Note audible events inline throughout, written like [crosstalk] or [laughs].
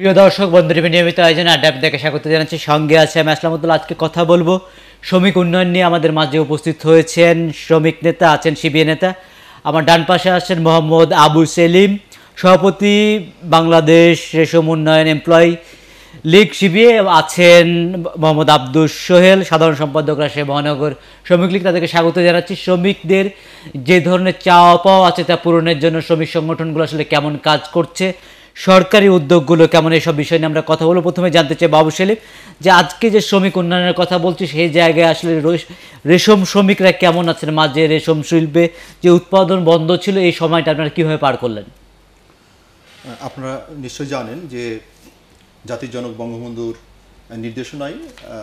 প্রিয় দর্শক বন্ধুরীপী নিয়মিত আয়োজন আড্ডা দেখে স্বাগত জানাচ্ছি সঙ্গে আছে আমি আসলামতুল্লাহ আজকে কথা বলবো শ্রমিক উন্নয়ন নিয়ে আমাদের মাঝে উপস্থিত হয়েছেন শ্রমিক নেতা আছেন শিবিএ নেতা আমার ডান পাশে আছেন মোহাম্মদ আবু সেলিম সভাপতি বাংলাদেশ রেশম উন্নয়ন এমপ্লয়ি লীগ শিবিএ আছেন মোহাম্মদ আব্দুল সোহেল সাধারণ সম্পাদক রাশে মহানগর শ্রমিক লীগ তাদেরকে স্বাগত জানাচ্ছি শ্রমিকদের যে ধরনের চাওয়া পাওয়া আছে তা পূরণের জন্য শ্রমিক সংগঠনগুলো আসলে কেমন কাজ করছে সরকারি উদ্যোগগুলো কেমন এসব বিষয় নিয়ে আমরা কথা বলবো প্রথমে জানতে চাই বাবু সেলিম যে আজকে যে শ্রমিক উন্নয়নের কথা বলছি সেই জায়গায় আসলে রেশম শ্রমিকরা কেমন আছেন মাঝে রেশম শিল্পে যে উৎপাদন বন্ধ ছিল এই সময়টা আপনারা কীভাবে পার করলেন আপনারা নিশ্চয় জানেন যে জাতির জনক বঙ্গবন্ধুর নির্দেশনায়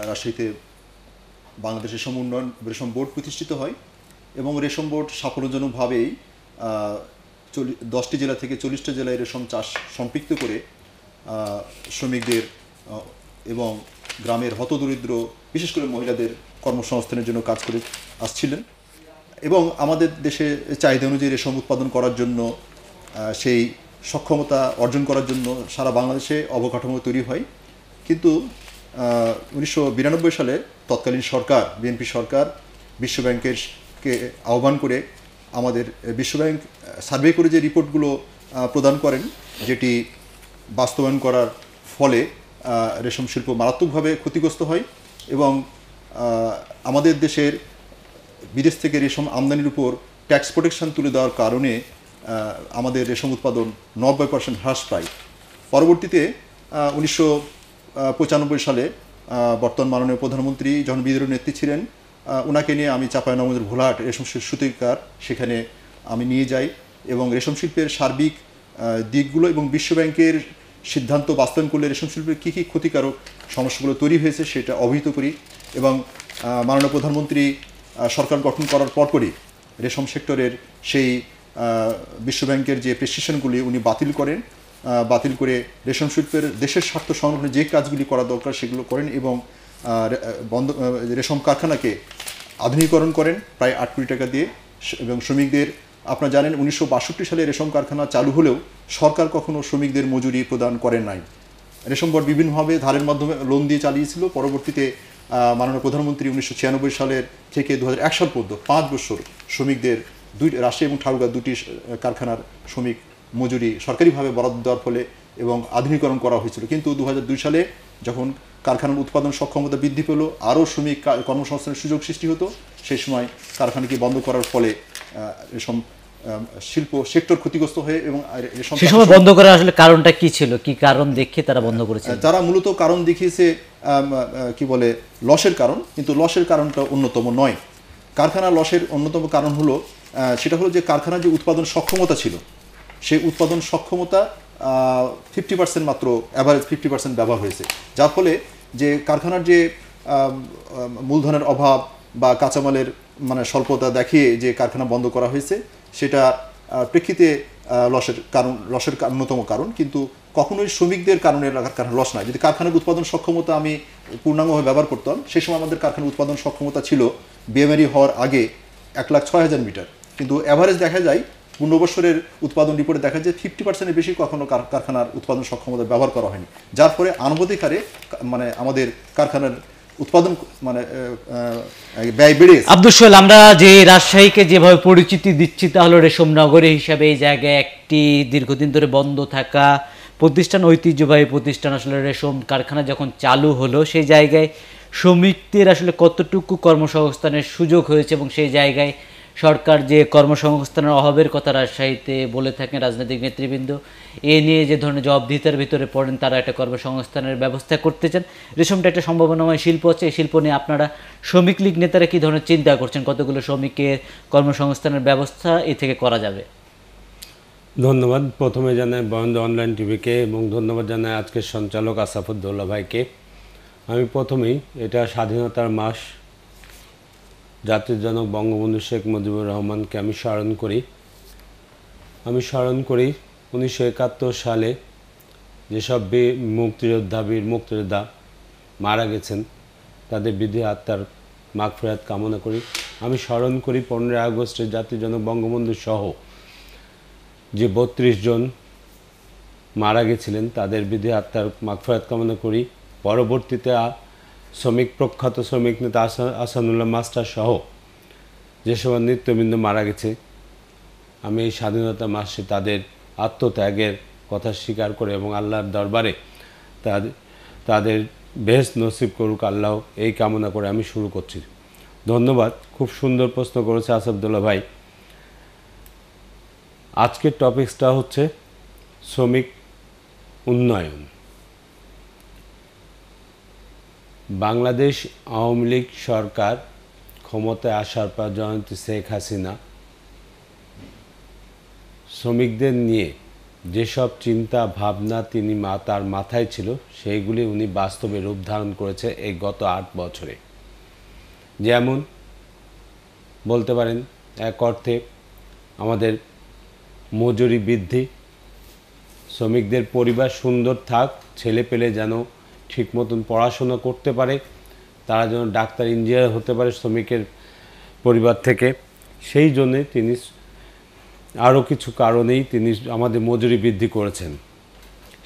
রাজশাহীতে বাংলাদেশ রেশম উন্নয়ন রেশম বোর্ড প্রতিষ্ঠিত হয় এবং রেশম বোর্ড সাফল্যজনকভাবেই দশটি জেলা থেকে চল্লিশটা জেলায় রেশম চাষ সম্পৃক্ত করে শ্রমিকদের এবং গ্রামের হতদরিদ্র বিশেষ করে মহিলাদের কর্মসংস্থানের জন্য কাজ করে আসছিলেন এবং আমাদের দেশে চাহিদা অনুযায়ী রেশম উৎপাদন করার জন্য সেই সক্ষমতা অর্জন করার জন্য সারা বাংলাদেশে অবকাঠামো তৈরি হয় কিন্তু উনিশশো সালে তৎকালীন সরকার বিএনপি সরকার বিশ্বব্যাংকের কে আহ্বান করে আমাদের বিশ্বব্যাংক সার্ভে করে যে রিপোর্টগুলো প্রদান করেন যেটি বাস্তবায়ন করার ফলে রেশম শিল্প মারাত্মকভাবে ক্ষতিগ্রস্ত হয় এবং আমাদের দেশের বিদেশ থেকে রেশম আমদানির উপর ট্যাক্স প্রোটেকশন তুলে দেওয়ার কারণে আমাদের রেশম উৎপাদন নব্বই পার্সেন্ট হ্রাস পায় পরবর্তীতে উনিশশো সালে বর্তমান মাননীয় প্রধানমন্ত্রী যখন বিদ্রোহ নেত্রী ছিলেন ওনাকে নিয়ে আমি চাঁপাইনগরের ঘোলাহাট রেশম শিল্প সূতিকার সেখানে আমি নিয়ে যাই এবং রেশম শিল্পের সার্বিক দিকগুলো এবং বিশ্বব্যাংকের সিদ্ধান্ত বাস্তবায়ন করলে রেশম শিল্পের কী কী ক্ষতিকারক সমস্যাগুলো তৈরি হয়েছে সেটা অভিহিত করি এবং মাননীয় প্রধানমন্ত্রী সরকার গঠন করার পরপরই রেশম সেক্টরের সেই বিশ্বব্যাংকের যে প্রেসক্রিপশনগুলি উনি বাতিল করেন বাতিল করে রেশম শিল্পের দেশের স্বার্থ সংরক্ষণে যে কাজগুলি করা দরকার সেগুলো করেন এবং বন্ধ রেশম কারখানাকে আধুনিকরণ করেন প্রায় আট কোটি টাকা দিয়ে এবং শ্রমিকদের আপনারা জানেন উনিশশো সালে রেশম কারখানা চালু হলেও সরকার কখনো শ্রমিকদের মজুরি প্রদান করেন নাই রেশম বোর্ড বিভিন্নভাবে ধারের মাধ্যমে লোন দিয়ে চালিয়েছিল পরবর্তীতে মাননীয় প্রধানমন্ত্রী উনিশশো সালের থেকে দু সাল পর্যন্ত পাঁচ বছর শ্রমিকদের দুই রাশিয়া এবং ঠাকুরগা দুটি কারখানার শ্রমিক মজুরি সরকারিভাবে বরাদ্দ দেওয়ার ফলে এবং আধুনিকরণ করা হয়েছিল কিন্তু দু সালে যখন কারখানার উৎপাদন সক্ষমতা বৃদ্ধি পেল আরও শ্রমিক কর্মসংস্থানের সুযোগ সৃষ্টি হতো সেই সময় কারখানাকে বন্ধ করার ফলে এসব শিল্প সেক্টর ক্ষতিগ্রস্ত হয়ে এবং সেই সময় বন্ধ করার আসলে কারণটা কি ছিল কি কারণ দেখে তারা বন্ধ করেছে তারা মূলত কারণ দেখিয়েছে কি বলে লসের কারণ কিন্তু লসের কারণটা অন্যতম নয় কারখানা লসের অন্যতম কারণ হলো সেটা হলো যে কারখানার যে উৎপাদন সক্ষমতা ছিল সেই উৎপাদন সক্ষমতা ফিফটি পার্সেন্ট মাত্র অ্যাভারেজ ফিফটি পার্সেন্ট ব্যবহার হয়েছে যার ফলে যে কারখানার যে মূলধনের অভাব বা কাঁচামালের মানে স্বল্পতা দেখিয়ে যে কারখানা বন্ধ করা হয়েছে সেটা প্রেক্ষিতে লসের কারণ লসের অন্যতম কারণ কিন্তু কখনোই শ্রমিকদের কারণে কারখানা লস নয় যদি কারখানার উৎপাদন সক্ষমতা আমি পূর্ণাঙ্গভাবে ব্যবহার করতাম সেই সময় আমাদের কারখানার উৎপাদন সক্ষমতা ছিল বিএমআরি হওয়ার আগে এক লাখ ছয় হাজার মিটার কিন্তু অ্যাভারেজ দেখা যায় পনেরো উৎপাদন রিপোর্টে দেখা যায় ফিফটি পার্সেন্টের বেশি কখনো কারখানার উৎপাদন সক্ষমতা ব্যবহার করা হয়নি যার ফলে আনুপাতিক হারে মানে আমাদের কারখানার উৎপাদন মানে ব্যয় বেড়ে আব্দুল আমরা যে রাজশাহীকে যেভাবে পরিচিতি দিচ্ছি তাহলে রেশম নগরী হিসাবে এই জায়গায় একটি দীর্ঘদিন ধরে বন্ধ থাকা প্রতিষ্ঠান ঐতিহ্যবাহী প্রতিষ্ঠান আসলে রেশম কারখানা যখন চালু হলো সেই জায়গায় শ্রমিকদের আসলে কতটুকু কর্মসংস্থানের সুযোগ হয়েছে এবং সেই জায়গায় সরকার যে কর্মসংস্থানের অভাবের কথা রাজশাহীতে বলে থাকেন রাজনৈতিক নেতৃবৃন্দ এ নিয়ে যে ধরনের জবাবদিহিতার ভিতরে পড়েন তারা একটা কর্মসংস্থানের ব্যবস্থা করতে চান রেশমটা একটা সম্ভাবনাময় শিল্প আছে এই শিল্প নিয়ে আপনারা শ্রমিক লীগ নেতারা কী ধরনের চিন্তা করছেন কতগুলো শ্রমিকের কর্মসংস্থানের ব্যবস্থা এ থেকে করা যাবে ধন্যবাদ প্রথমে জানাই বয়ন্দ অনলাইন টিভিকে এবং ধন্যবাদ জানাই আজকের সঞ্চালক আসাফুদ্দৌল্লা ভাইকে আমি প্রথমেই এটা স্বাধীনতার মাস জাতির জনক বঙ্গবন্ধু শেখ মুজিবুর রহমানকে আমি স্মরণ করি আমি স্মরণ করি উনিশশো একাত্তর সালে যেসব বে মুক্তিযোদ্ধা বীর মুক্তিযোদ্ধা মারা গেছেন তাদের বিধি আত্মার মাগ ফেরাত কামনা করি আমি স্মরণ করি পনেরোই আগস্টে জাতির জনক বঙ্গবন্ধু সহ যে বত্রিশ জন মারা গেছিলেন তাদের বিধি আত্মার মাগফরাত কামনা করি পরবর্তীতে শ্রমিক প্রখ্যাত শ্রমিক নেতা আসানুল্লাহ মাস্টার সহ যে সবার মারা গেছে আমি এই স্বাধীনতা মাসে তাদের আত্মত্যাগের কথা স্বীকার করে এবং আল্লাহর দরবারে তাদের তাদের বেশ নসিব করুক আল্লাহ এই কামনা করে আমি শুরু করছি ধন্যবাদ খুব সুন্দর প্রশ্ন করেছে আসাদুল্লাহ ভাই আজকের টপিক্সটা হচ্ছে শ্রমিক উন্নয়ন বাংলাদেশ আওয়ামী লীগ সরকার ক্ষমতায় আসার পর জয়ন্তী শেখ হাসিনা শ্রমিকদের নিয়ে যেসব চিন্তা ভাবনা তিনি মা তার মাথায় ছিল সেইগুলি উনি বাস্তবে রূপ ধারণ করেছে এই গত আট বছরে যেমন বলতে পারেন এক অর্থে আমাদের মজুরি বৃদ্ধি শ্রমিকদের পরিবার সুন্দর থাক ছেলে পেলে যেন ঠিক মতন পড়াশোনা করতে পারে তারা যেন ডাক্তার ইঞ্জিনিয়ার হতে পারে শ্রমিকের পরিবার থেকে সেই জন্যে তিনি আরও কিছু কারণেই তিনি আমাদের মজুরি বৃদ্ধি করেছেন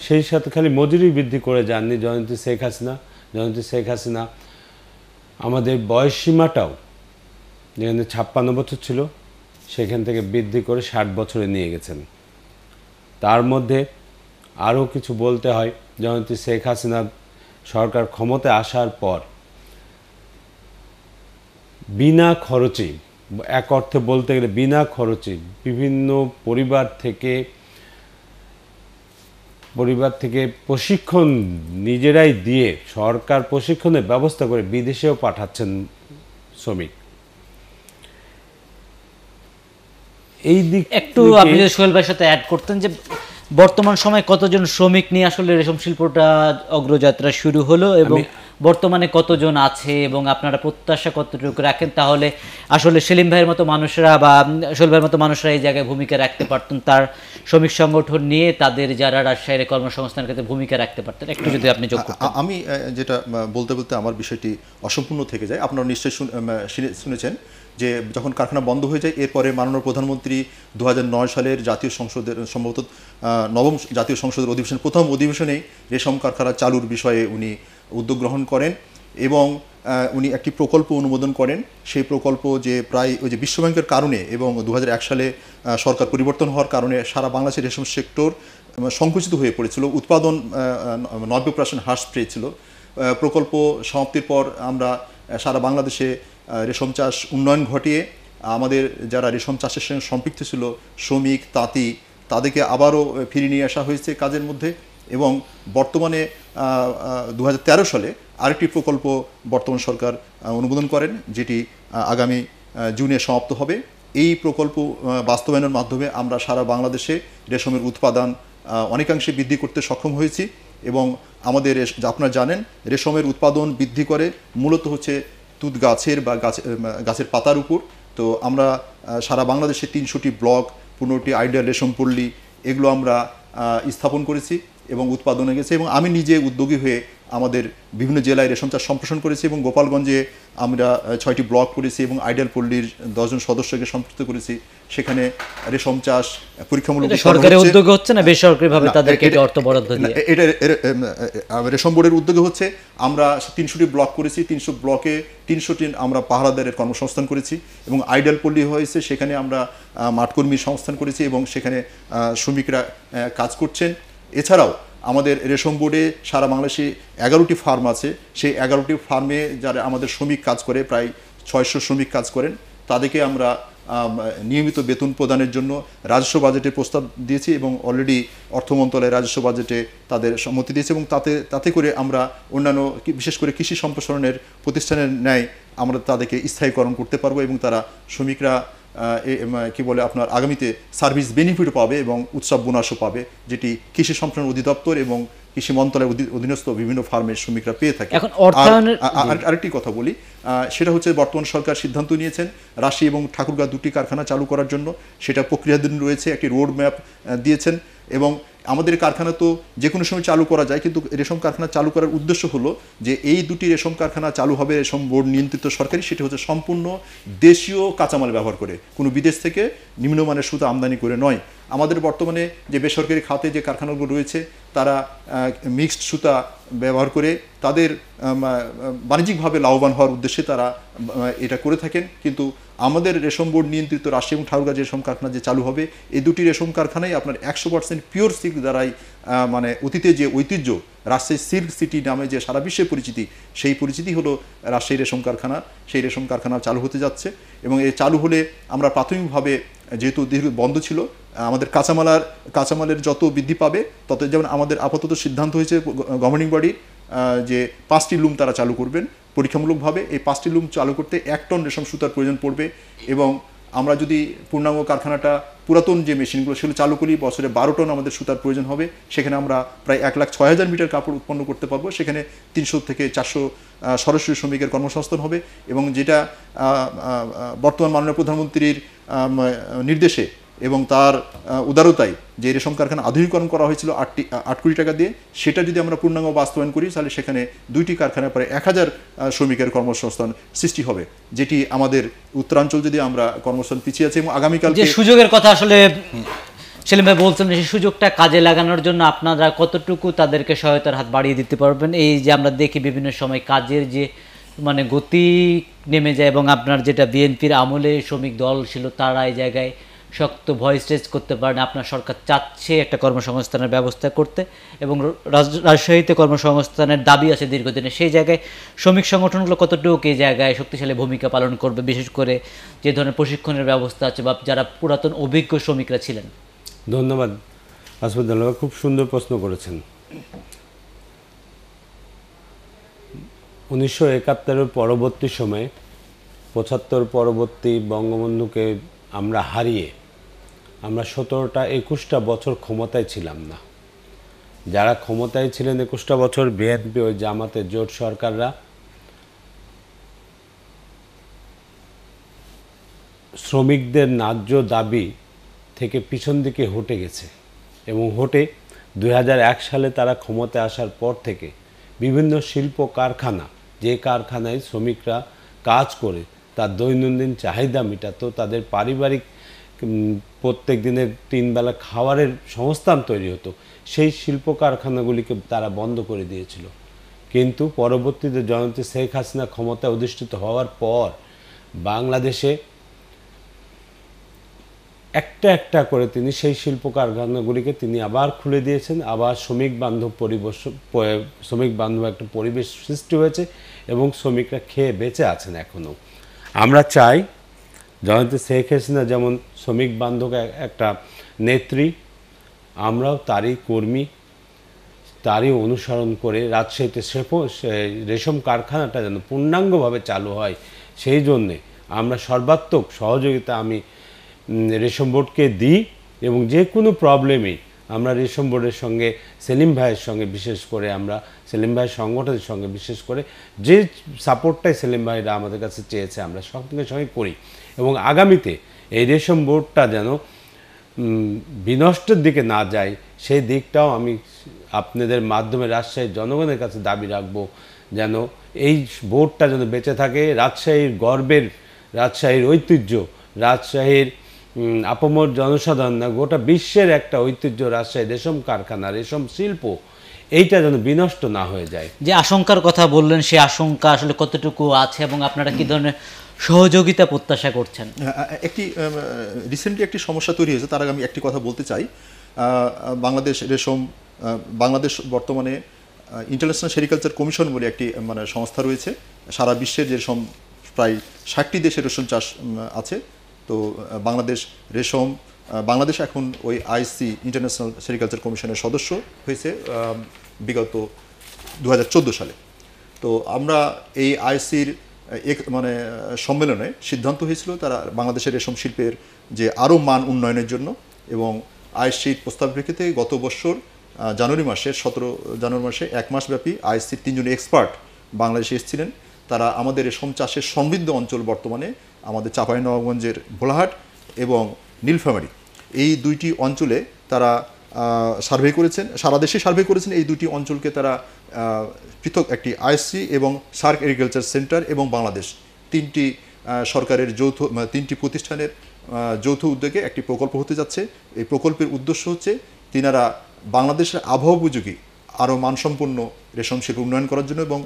সেই সাথে খালি মজুরি বৃদ্ধি করে যাননি জয়ন্তী শেখ হাসিনা জয়ন্তী শেখ হাসিনা আমাদের বয়সীমাটাও যেখানে ছাপ্পান্ন বছর ছিল সেখান থেকে বৃদ্ধি করে ষাট বছরে নিয়ে গেছেন তার মধ্যে আরও কিছু বলতে হয় জয়ন্তী শেখ হাসিনা সরকার ক্ষমতায় আসার পর বিনা খরচে এক অর্থে বলতে গেলে বিনা খরচে বিভিন্ন পরিবার থেকে পরিবার থেকে প্রশিক্ষণ নিজেরাই দিয়ে সরকার প্রশিক্ষণের ব্যবস্থা করে বিদেশেও পাঠাচ্ছেন শ্রমিক এই দিক একটু আপনি সোহেল ভাইয়ের সাথে অ্যাড করতেন যে বর্তমান সময়ে কতজন শ্রমিক নিয়ে আসলে রেশম শিল্পটা অগ্রযাত্রা শুরু হলো এবং বর্তমানে কতজন আছে এবং আপনারা প্রত্যাশা কতটুকু রাখেন তাহলে আসলে সেলিম ভাইয়ের মতো মানুষরা বা সোহেল ভাইয়ের মতো মানুষরা এই জায়গায় ভূমিকা রাখতে পারতেন তার শ্রমিক সংগঠন নিয়ে তাদের যারা রাজশাহীর কর্মসংস্থান ক্ষেত্রে ভূমিকা রাখতে পারতেন একটু যদি আপনি যোগ আমি যেটা বলতে বলতে আমার বিষয়টি অসম্পূর্ণ থেকে যায় আপনারা নিশ্চয়ই শুনেছেন যে যখন কারখানা বন্ধ হয়ে যায় এরপরে মাননীয় প্রধানমন্ত্রী দু সালের জাতীয় সংসদের সম্ভবত নবম জাতীয় সংসদের অধিবেশন প্রথম অধিবেশনেই রেশম কারখানা চালুর বিষয়ে উনি উদ্যোগ গ্রহণ করেন এবং উনি একটি প্রকল্প অনুমোদন করেন সেই প্রকল্প যে প্রায় ওই যে বিশ্বব্যাংকের কারণে এবং দু সালে সরকার পরিবর্তন হওয়ার কারণে সারা বাংলাদেশের রেশম সেক্টর সংকুচিত হয়ে পড়েছিল উৎপাদন নব্বই পার্সেন্ট হ্রাস পেয়েছিল প্রকল্প সমাপ্তির পর আমরা সারা বাংলাদেশে রেশম চাষ উন্নয়ন ঘটিয়ে আমাদের যারা রেশম চাষের সঙ্গে সম্পৃক্ত ছিল শ্রমিক তাঁতি তাদেরকে আবারও ফিরিয়ে নিয়ে আসা হয়েছে কাজের মধ্যে এবং বর্তমানে দু হাজার সালে আরেকটি প্রকল্প বর্তমান সরকার অনুমোদন করেন যেটি আগামী জুনে সমাপ্ত হবে এই প্রকল্প বাস্তবায়নের মাধ্যমে আমরা সারা বাংলাদেশে রেশমের উৎপাদন অনেকাংশে বৃদ্ধি করতে সক্ষম হয়েছি এবং আমাদের আপনারা জানেন রেশমের উৎপাদন বৃদ্ধি করে মূলত হচ্ছে তুত গাছের বা গাছ গাছের পাতার উপর তো আমরা সারা বাংলাদেশে তিনশোটি ব্লক পনেরোটি রেশম রেশমপল্লী এগুলো আমরা স্থাপন করেছি এবং উৎপাদনে গেছে এবং আমি নিজে উদ্যোগী হয়ে আমাদের বিভিন্ন জেলায় রেশম চাষ সম্প্রসারণ করেছি এবং গোপালগঞ্জে আমরা ছয়টি ব্লক করেছি এবং আইডিয়াল পল্লীর দশজন সদস্যকে সম্পৃক্ত করেছি সেখানে রেশম চাষ পরীক্ষামূলক সরকারি উদ্যোগে হচ্ছে না বেসরকারিভাবে তাদেরকে অর্থ বরাদ্দ দিয়ে এটা রেশম বোর্ডের উদ্যোগে হচ্ছে আমরা তিনশোটি ব্লক করেছি তিনশো ব্লকে তিনশোটি আমরা পাহারাদারের কর্মসংস্থান করেছি এবং আইডাল পল্লী হয়েছে সেখানে আমরা মাঠকর্মীর সংস্থান করেছি এবং সেখানে শ্রমিকরা কাজ করছেন এছাড়াও আমাদের রেশম বোর্ডে সারা বাংলাদেশে এগারোটি ফার্ম আছে সেই এগারোটি ফার্মে যারা আমাদের শ্রমিক কাজ করে প্রায় ছয়শো শ্রমিক কাজ করেন তাদেরকে আমরা নিয়মিত বেতন প্রদানের জন্য রাজস্ব বাজেটে প্রস্তাব দিয়েছি এবং অলরেডি অর্থ মন্ত্রণালয় রাজস্ব বাজেটে তাদের সম্মতি দিয়েছে এবং তাতে তাতে করে আমরা অন্যান্য বিশেষ করে কৃষি সম্প্রসারণের প্রতিষ্ঠানের ন্যায় আমরা তাদেরকে স্থায়ীকরণ করতে পারবো এবং তারা শ্রমিকরা কি বলে আপনার আগামীতে সার্ভিস বেনিফিট পাবে এবং উৎসব বোনাসও পাবে যেটি কৃষি সম্প্রসারণ অধিদপ্তর এবং কৃষি মন্ত্রণালয়ের অধীনস্থ বিভিন্ন ফার্মের শ্রমিকরা পেয়ে থাকে আরেকটি কথা বলি সেটা হচ্ছে বর্তমান সরকার সিদ্ধান্ত নিয়েছেন রাশি এবং ঠাকুরগাঁ দুটি কারখানা চালু করার জন্য সেটা প্রক্রিয়াধীন রয়েছে একটি রোড ম্যাপ দিয়েছেন এবং আমাদের কারখানা তো যে কোনো সময় চালু করা যায় কিন্তু রেশম কারখানা চালু করার উদ্দেশ্য হলো যে এই দুটি রেশম কারখানা চালু হবে রেশম বোর্ড নিয়ন্ত্রিত সরকারি সেটি হচ্ছে সম্পূর্ণ দেশীয় কাঁচামাল ব্যবহার করে কোনো বিদেশ থেকে নিম্নমানের সুতা আমদানি করে নয় আমাদের বর্তমানে যে বেসরকারি খাতে যে কারখানাগুলো রয়েছে তারা মিক্সড সুতা ব্যবহার করে তাদের বাণিজ্যিকভাবে লাভবান হওয়ার উদ্দেশ্যে তারা এটা করে থাকেন কিন্তু আমাদের রেশম বোর্ড নিয়ন্ত্রিত রাশি এবং ঠাউরগাছ রেশম কারখানা যে চালু হবে এই দুটি রেশম কারখানায় আপনার একশো পার্সেন্ট পিওর সিল্ক দ্বারাই মানে অতীতে যে ঐতিহ্য রাজশাহী সিল্ক সিটি নামে যে সারা বিশ্বে পরিচিতি সেই পরিচিতি হলো রাজশাহী রেশম কারখানা সেই রেশম কারখানা চালু হতে যাচ্ছে এবং এ চালু হলে আমরা প্রাথমিকভাবে যেহেতু দীর্ঘ বন্ধ ছিল আমাদের কাঁচামালার কাঁচামালের যত বৃদ্ধি পাবে তত যেমন আমাদের আপাতত সিদ্ধান্ত হয়েছে গভর্নিং বডির যে পাঁচটি লুম তারা চালু করবেন পরীক্ষামূলকভাবে এই পাঁচটি লুম চালু করতে এক টন রেশম সুতার প্রয়োজন পড়বে এবং আমরা যদি পূর্ণাঙ্গ কারখানাটা পুরাতন যে মেশিনগুলো সেগুলো চালু করি বছরে বারো টন আমাদের সুতার প্রয়োজন হবে সেখানে আমরা প্রায় এক লাখ ছয় হাজার মিটার কাপড় উৎপন্ন করতে পারবো সেখানে তিনশো থেকে চারশো সরাসরি শ্রমিকের কর্মসংস্থান হবে এবং যেটা বর্তমান মাননীয় প্রধানমন্ত্রীর নির্দেশে এবং তার উদারতায় যে রেশম কারখানা আধুনিকরণ করা হয়েছিল আটটি আট কোটি টাকা দিয়ে সেটা যদি আমরা পূর্ণাঙ্গ বাস্তবায়ন করি তাহলে সেখানে দুইটি কারখানার পরে এক হাজার শ্রমিকের কর্মসংস্থান সৃষ্টি হবে যেটি আমাদের উত্তরাঞ্চল যদি আমরা কর্মসংস্থান পিছিয়ে আছে এবং আগামীকাল যে সুযোগের কথা আসলে সেলিম ভাই বলছেন সেই সুযোগটা কাজে লাগানোর জন্য আপনারা কতটুকু তাদেরকে সহায়তার হাত বাড়িয়ে দিতে পারবেন এই যে আমরা দেখি বিভিন্ন সময় কাজের যে মানে গতি নেমে যায় এবং আপনার যেটা বিএনপির আমলে শ্রমিক দল ছিল তারা এই জায়গায় শক্ত ভয়েস রেজ করতে পারেন আপনার সরকার চাচ্ছে একটা কর্মসংস্থানের ব্যবস্থা করতে এবং রাজশাহীতে কর্মসংস্থানের দাবি আছে দীর্ঘদিনে সেই জায়গায় শ্রমিক সংগঠনগুলো কতটুকু এই জায়গায় শক্তিশালী ভূমিকা পালন করবে বিশেষ করে যে ধরনের প্রশিক্ষণের ব্যবস্থা আছে বা যারা পুরাতন অভিজ্ঞ শ্রমিকরা ছিলেন ধন্যবাদ আসবুদ্দাল্লাহ খুব সুন্দর প্রশ্ন করেছেন উনিশশো একাত্তরের পরবর্তী সময়ে পঁচাত্তর পরবর্তী বঙ্গবন্ধুকে আমরা হারিয়ে আমরা সতেরোটা একুশটা বছর ক্ষমতায় ছিলাম না যারা ক্ষমতায় ছিলেন একুশটা বছর বিএনপি ওই জামাতের জোট সরকাররা শ্রমিকদের ন্যায্য দাবি থেকে পিছন দিকে হটে গেছে এবং হটে দুই সালে তারা ক্ষমতায় আসার পর থেকে বিভিন্ন শিল্প কারখানা যে কারখানায় শ্রমিকরা কাজ করে তার দৈনন্দিন চাহিদা মেটাতো তাদের পারিবারিক প্রত্যেক দিনের তিনবেলা খাওয়ারের সংস্থান তৈরি হতো সেই শিল্প কারখানাগুলিকে তারা বন্ধ করে দিয়েছিল কিন্তু পরবর্তীতে জয়ন্তী শেখ হাসিনা ক্ষমতায় অধিষ্ঠিত হওয়ার পর বাংলাদেশে একটা একটা করে তিনি সেই শিল্প কারখানাগুলিকে তিনি আবার খুলে দিয়েছেন আবার শ্রমিক বান্ধব পরিবেশ শ্রমিক বান্ধব একটা পরিবেশ সৃষ্টি হয়েছে এবং শ্রমিকরা খেয়ে বেঁচে আছেন এখনও আমরা চাই জয়ন্তী শেখ হাসিনা যেমন শ্রমিক বান্ধব একটা নেত্রী আমরাও তারই কর্মী তারই অনুসরণ করে রাজশাহীতে শেপ রেশম কারখানাটা যেন পূর্ণাঙ্গভাবে চালু হয় সেই জন্যে আমরা সর্বাত্মক সহযোগিতা আমি রেশম বোর্ডকে দিই এবং যে কোনো প্রবলেমে আমরা রেশম বোর্ডের সঙ্গে সেলিম ভাইয়ের সঙ্গে বিশেষ করে আমরা সেলিম ভাইয়ের সংগঠনের সঙ্গে বিশেষ করে যে সাপোর্টটাই সেলিম ভাইরা আমাদের কাছে চেয়েছে আমরা সঙ্গে সঙ্গে করি এবং আগামীতে এই রেশম বোর্ডটা যেন বিনষ্টের দিকে না যায় সেই দিকটাও আমি আপনাদের মাধ্যমে রাজশাহীর জনগণের কাছে দাবি রাখব যেন এই বোর্ডটা যেন বেঁচে থাকে রাজশাহীর গর্বের রাজশাহীর ঐতিহ্য রাজশাহীর আপমর জনসাধারণ না গোটা বিশ্বের একটা ঐতিহ্য রাজশাহী রেশম কারখানা রেশম শিল্প এইটা যেন বিনষ্ট না হয়ে যায় যে আশঙ্কার কথা বললেন সেই আশঙ্কা আসলে কতটুকু আছে এবং আপনারা কি ধরনের সহযোগিতা প্রত্যাশা করছেন একটি রিসেন্টলি একটি সমস্যা তৈরি হয়েছে তার আগে আমি একটি কথা বলতে চাই বাংলাদেশ রেশম বাংলাদেশ বর্তমানে ইন্টারন্যাশনাল সেরিকালচার কমিশন বলে একটি মানে সংস্থা রয়েছে সারা বিশ্বের রেশম প্রায় ষাটটি দেশে রেশম চাষ আছে তো বাংলাদেশ রেশম বাংলাদেশ এখন ওই আইসি ইন্টারন্যাশনাল সেরিকালচার কমিশনের সদস্য হয়েছে বিগত দু সালে তো আমরা এই আইসির মানে সম্মেলনে সিদ্ধান্ত হয়েছিল তারা বাংলাদেশের রেশম শিল্পের যে আরও মান উন্নয়নের জন্য এবং আইসির প্রস্তাব রেখেতে গত বছর জানুয়ারি মাসের সতেরো জানুয়ারি মাসে এক মাসব্যাপী আইসির তিনজন এক্সপার্ট বাংলাদেশে এসেছিলেন তারা আমাদের রেশম চাষের সমৃদ্ধ অঞ্চল বর্তমানে আমাদের নবাবগঞ্জের ভোলাহাট এবং নীলফামারি এই দুইটি অঞ্চলে তারা সার্ভে করেছেন সারা দেশে সার্ভে করেছেন এই দুটি অঞ্চলকে তারা পৃথক একটি আইসি এবং সার্ক এগ্রিকালচার সেন্টার এবং বাংলাদেশ তিনটি সরকারের যৌথ মানে তিনটি প্রতিষ্ঠানের যৌথ উদ্যোগে একটি প্রকল্প হতে যাচ্ছে এই প্রকল্পের উদ্দেশ্য হচ্ছে তিনারা বাংলাদেশের আবহাওয়া উপযোগী আরও মানসম্পন্ন রেশম শিল্প উন্নয়ন করার জন্য এবং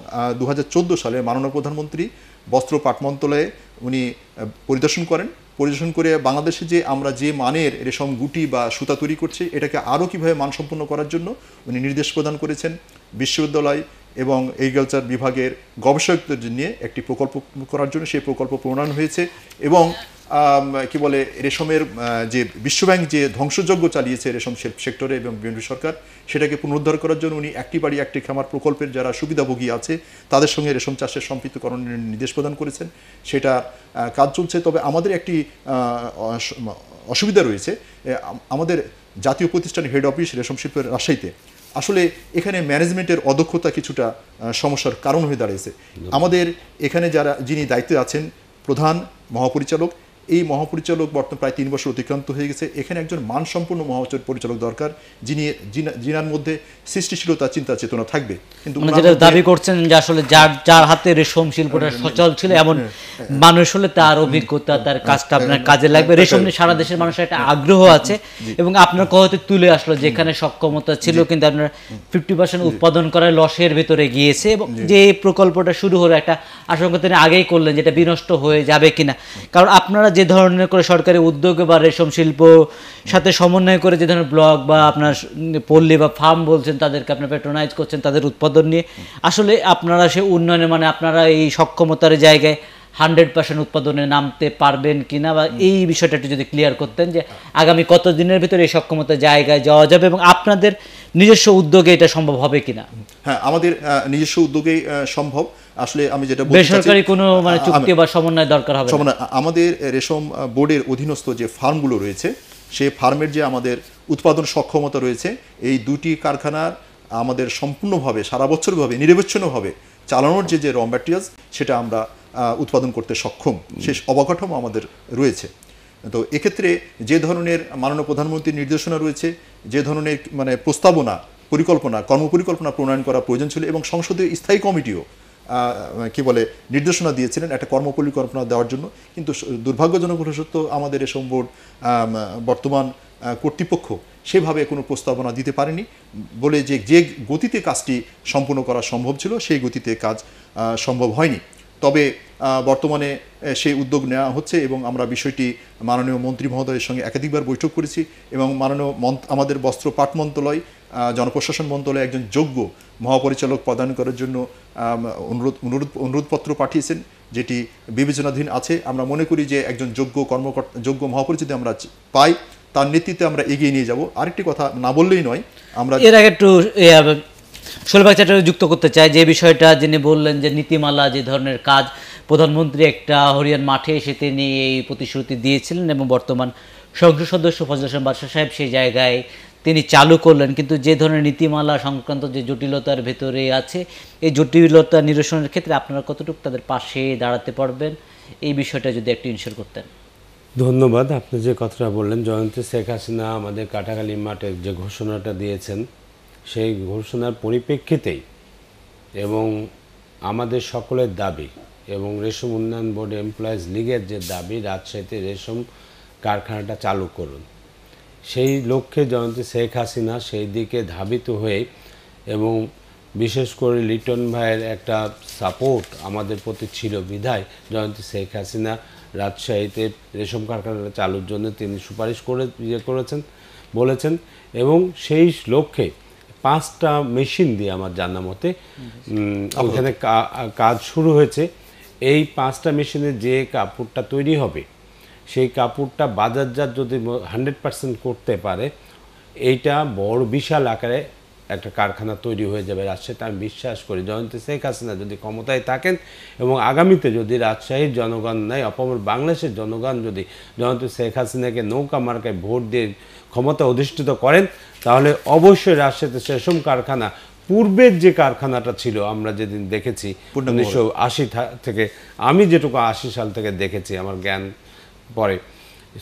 দু সালে মাননীয় প্রধানমন্ত্রী বস্ত্র মন্ত্রালয়ে উনি পরিদর্শন করেন পরিদর্শন করে বাংলাদেশে যে আমরা যে মানের রেশম গুটি বা সুতা তৈরি করছি এটাকে আরও কীভাবে মানসম্পন্ন করার জন্য উনি নির্দেশ প্রদান করেছেন বিশ্ববিদ্যালয় এবং এগ্রিকালচার বিভাগের গবেষকদের নিয়ে একটি প্রকল্প করার জন্য সেই প্রকল্প প্রণয়ন হয়েছে এবং কি বলে রেশমের যে বিশ্বব্যাংক যে ধ্বংসযজ্ঞ চালিয়েছে রেশম সেক্টরে এবং বিএনপি সরকার সেটাকে পুনরুদ্ধার করার জন্য উনি একটি বাড়ি একটি খামার প্রকল্পের যারা সুবিধাভোগী আছে তাদের সঙ্গে রেশম চাষের সম্পৃক্তকরণের নির্দেশ প্রদান করেছেন সেটা কাজ চলছে তবে আমাদের একটি অসুবিধা রয়েছে আমাদের জাতীয় প্রতিষ্ঠান হেড অফিস রেশম শিল্পের রাজশাহীতে আসলে এখানে ম্যানেজমেন্টের অদক্ষতা কিছুটা সমস্যার কারণ হয়ে দাঁড়িয়েছে আমাদের এখানে যারা যিনি দায়িত্বে আছেন প্রধান মহাপরিচালক এই মহাপরিচালক বর্তমান প্রায় তিন বছর অতিক্রান্ত হয়ে গেছে এখানে একজন মানসম্পন্ন মহাচর পরিচালক দরকার যিনি যিনার মধ্যে সৃষ্টিশীলতা চিন্তা চেতনা থাকবে কিন্তু মানে যেটা দাবি করছেন যে আসলে যার যার হাতে রেশম শিল্পটা সচল ছিল এমন হ্যাঁ, হ্যাঁ। মানুষ হলে তার অভিজ্ঞতা তার হ্যাঁ, কাজটা আপনার কাজে লাগবে রেশম নিয়ে সারা দেশের মানুষের একটা আগ্রহ আছে এবং আপনার কথাতে তুলে আসলো যেখানে সক্ষমতা ছিল কিন্তু আপনার ফিফটি পার্সেন্ট উৎপাদন করার লসের ভেতরে গিয়েছে এবং যে প্রকল্পটা শুরু হলো একটা আশঙ্কা তিনি আগেই করলেন যেটা বিনষ্ট হয়ে যাবে কিনা কারণ আপনারা যে ধরনের করে সরকারি উদ্যোগ বা রেশম শিল্প সাথে সমন্বয় করে যে ধরনের ব্লক বা আপনার পল্লী বা ফার্ম বলছেন তাদেরকে আপনার পেট্রোনাইজ করছেন তাদের উৎপাদন নিয়ে আসলে আপনারা সে উন্নয়নে মানে আপনারা এই সক্ষমতার জায়গায় হান্ড্রেড পার্সেন্ট উৎপাদনে নামতে পারবেন কিনা বা এই বিষয়টা একটু যদি ক্লিয়ার করতেন যে আগামী কত দিনের ভিতরে এই সক্ষমতা জায়গায় যাওয়া যাবে এবং আপনাদের নিজস্ব উদ্যোগে এটা সম্ভব হবে কিনা হ্যাঁ আমাদের নিজস্ব উদ্যোগে সম্ভব আসলে আমি যেটা বেসরকারি কোনো মানে চুক্তি বা সমন্বয় দরকার হবে সমন্বয় আমাদের রেশম বোর্ডের অধীনস্থ যে ফার্মগুলো রয়েছে সেই ফার্মের যে আমাদের উৎপাদন সক্ষমতা রয়েছে এই দুটি কারখানার আমাদের সম্পূর্ণভাবে সারা বছরভাবে নিরবচ্ছিন্নভাবে চালানোর যে যে র ম্যাটেরিয়ালস সেটা আমরা উৎপাদন করতে সক্ষম শেষ অবকাঠামো আমাদের রয়েছে তো এক্ষেত্রে যে ধরনের মাননীয় প্রধানমন্ত্রীর নির্দেশনা রয়েছে যে ধরনের মানে প্রস্তাবনা পরিকল্পনা কর্মপরিকল্পনা প্রণয়ন করা প্রয়োজন ছিল এবং সংসদীয় স্থায়ী কমিটিও কি বলে নির্দেশনা দিয়েছিলেন একটা কর্মপরিকল্পনা দেওয়ার জন্য কিন্তু দুর্ভাগ্যজনক হলে সত্য আমাদের এ বোর্ড বর্তমান কর্তৃপক্ষ সেভাবে কোনো প্রস্তাবনা দিতে পারেনি বলে যে যে গতিতে কাজটি সম্পূর্ণ করা সম্ভব ছিল সেই গতিতে কাজ সম্ভব হয়নি তবে বর্তমানে সেই উদ্যোগ নেওয়া হচ্ছে এবং আমরা বিষয়টি মাননীয় মন্ত্রী মহোদয়ের সঙ্গে একাধিকবার বৈঠক করেছি এবং মাননীয় আমাদের বস্ত্র পাট মন্ত্রণালয় জনপ্রশাসন মন্ত্রণালয় একজন যোগ্য মহাপরিচালক প্রদান করার জন্য অনুরোধ অনুরোধ অনুরোধপত্র পাঠিয়েছেন যেটি বিবেচনাধীন আছে আমরা মনে করি যে একজন যোগ্য কর্মকর্তা যোগ্য মহাপরিচিত আমরা পাই তার নেতৃত্বে আমরা এগিয়ে নিয়ে যাব আরেকটি কথা না বললেই নয় আমরা এর আগে একটু শৈলবাগ চ্যাটার্জি যুক্ত করতে চাই যে বিষয়টা যিনি বললেন যে নীতিমালা যে ধরনের কাজ প্রধানমন্ত্রী একটা হরিয়ান মাঠে এসে তিনি এই প্রতিশ্রুতি দিয়েছিলেন এবং বর্তমান সংসদ সদস্য ফজল হোসেন বাদশাহ সাহেব সেই জায়গায় তিনি চালু করলেন কিন্তু যে ধরনের নীতিমালা সংক্রান্ত যে জটিলতার ভেতরে আছে এই জটিলতা নিরসনের ক্ষেত্রে আপনারা কতটুকু তাদের পাশে দাঁড়াতে পারবেন এই বিষয়টা যদি একটু ইনশোর করতেন ধন্যবাদ আপনি যে কথাটা বললেন জয়ন্তী শেখ হাসিনা আমাদের কাটাকালী মাঠে যে ঘোষণাটা দিয়েছেন সেই ঘোষণার পরিপ্রেক্ষিতেই এবং আমাদের সকলের দাবি এবং রেশম উন্নয়ন বোর্ড এমপ্লয়েজ লীগের যে দাবি রাজশাহীতে রেশম কারখানাটা চালু করুন সেই লক্ষ্যে জয়ন্তী শেখ হাসিনা সেই দিকে ধাবিত হয়ে এবং বিশেষ করে লিটন ভাইয়ের একটা সাপোর্ট আমাদের প্রতি ছিল বিধায় জয়ন্তী শেখ হাসিনা রাজশাহীতে রেশম কারখানাটা চালুর জন্য তিনি সুপারিশ করে ইয়ে করেছেন বলেছেন এবং সেই লক্ষ্যে পাঁচটা মেশিন দিয়ে আমার জানা মতে ওখানে কাজ শুরু হয়েছে এই পাঁচটা মেশিনে যে কাপড়টা তৈরি হবে সেই কাপড়টা বাজারজাত যদি হান্ড্রেড পার্সেন্ট করতে পারে এইটা বড় বিশাল আকারে একটা কারখানা তৈরি হয়ে যাবে রাজশাহীতে আমি বিশ্বাস করি জয়ন্তী শেখ হাসিনা যদি ক্ষমতায় থাকেন এবং আগামীতে যদি রাজশাহীর জনগণ নেয় অপর বাংলাদেশের জনগণ যদি জয়ন্তী শেখ হাসিনাকে নৌকা মার্কায় ভোট দিয়ে ক্ষমতা অধিষ্ঠিত করেন তাহলে অবশ্যই রাজশাহীতে সেসম কারখানা পূর্বের যে কারখানাটা ছিল আমরা যেদিন দেখেছি উনিশশো আশি থেকে আমি যেটুকু আশি সাল থেকে দেখেছি আমার জ্ঞান পরে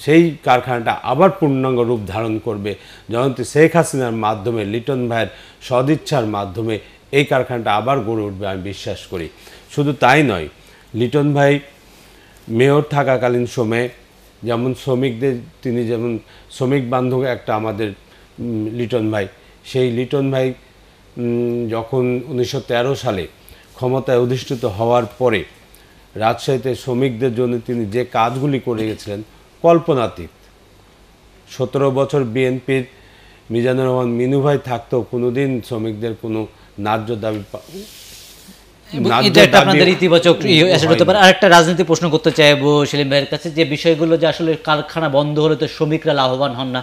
সেই কারখানাটা আবার পূর্ণাঙ্গ রূপ ধারণ করবে জয়ন্তী শেখ হাসিনার মাধ্যমে লিটন ভাইয়ের সদিচ্ছার মাধ্যমে এই কারখানাটা আবার গড়ে উঠবে আমি বিশ্বাস করি শুধু তাই নয় লিটন ভাই মেয়র থাকাকালীন সময়ে যেমন শ্রমিকদের তিনি যেমন শ্রমিক বান্ধব একটা আমাদের লিটন ভাই সেই লিটন ভাই যখন উনিশশো সালে ক্ষমতায় অধিষ্ঠিত হওয়ার পরে রাজশাহীতে শ্রমিকদের জন্য তিনি যে কাজগুলি করে গেছিলেন কল্পনাতীত সতেরো বছর বিএনপির মিজানুর রহমান মিনু ভাই থাকতেও কোনো দিন শ্রমিকদের কোনো ন্যায্য দাবি আপনাদের ইতিবাচক কারখানা বন্ধ হলে তো শ্রমিকরা লাভবান হন না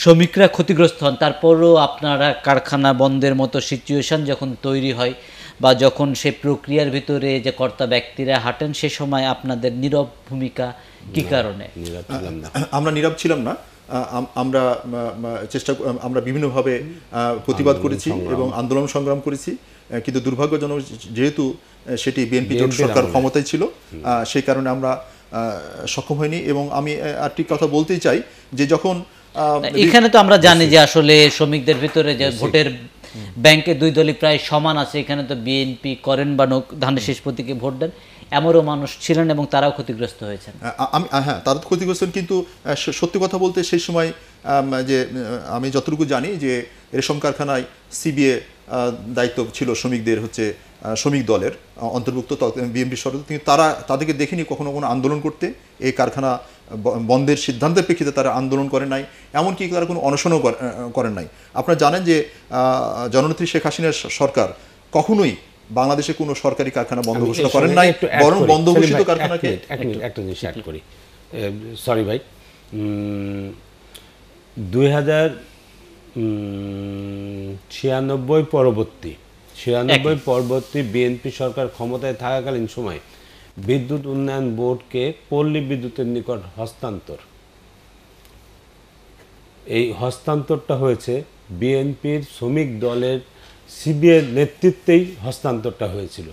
শ্রমিকরা ক্ষতিগ্রস্ত হন তারপরও আপনারা কারখানা বন্ধের মতো সিচুয়েশান যখন তৈরি হয় বা যখন সে প্রক্রিয়ার ভিতরে যে কর্তা ব্যক্তিরা হাঁটেন সে সময় আপনাদের নীরব ভূমিকা কি কারণে আমরা নীরব ছিলাম না আমরা চেষ্টা আমরা বিভিন্নভাবে প্রতিবাদ করেছি এবং আন্দোলন সংগ্রাম করেছি কিন্তু দুর্ভাগ্যজনক যেহেতু সেটি বিএনপি জোট সরকার ক্ষমতায় ছিল সেই কারণে আমরা সক্ষম হয়নি এবং আমি একটি কথা বলতেই চাই যে যখন Um, এখানে তো আমরা জানি যে আসলে [laughs] শ্রমিকদের ভিতরে যে ভোটের ব্যাংকে দুই দলই প্রায় সমান আছে এখানে তো বিএনপি করেন বা ধানের শেষ প্রতীকে ভোট দেন এমনও মানুষ ছিলেন এবং তারাও ক্ষতিগ্রস্ত হয়েছেন আমি হ্যাঁ তারা ক্ষতিগ্রস্ত কিন্তু সত্যি কথা বলতে সেই সময় যে আমি যতটুকু জানি যে রেশম কারখানায় সিবিএ দায়িত্ব ছিল শ্রমিকদের হচ্ছে শ্রমিক দলের অন্তর্ভুক্ত বিএনপি সরকার কিন্তু তারা তাদেরকে দেখেনি কখনো কোনো আন্দোলন করতে এই কারখানা বন্ধের সিদ্ধান্তের প্রেক্ষিতে তারা আন্দোলন করে নাই এমনকি তারা কোনো অনশনও করেন নাই আপনারা জানেন যে জননেত্রী শেখ হাসিনার সরকার কখনোই বাংলাদেশে কোনো সরকারি কারখানা বন্ধ ঘোষণা করেন নাই বরং বন্ধ ঘোষিত কারখানাকে একটা জিনিস অ্যাড করি সরি ভাই দুই হাজার ছিয়ানব্বই পরবর্তী ছিয়ানব্বই পরবর্তী বিএনপি সরকার ক্ষমতায় থাকাকালীন সময় বিদ্যুৎ উন্নয়ন বোর্ডকে পল্লী বিদ্যুতের নিকট হস্তান্তর এই হস্তান্তরটা হয়েছে বিএনপির শ্রমিক দলের সিবিএর নেতৃত্বেই হস্তান্তরটা হয়েছিল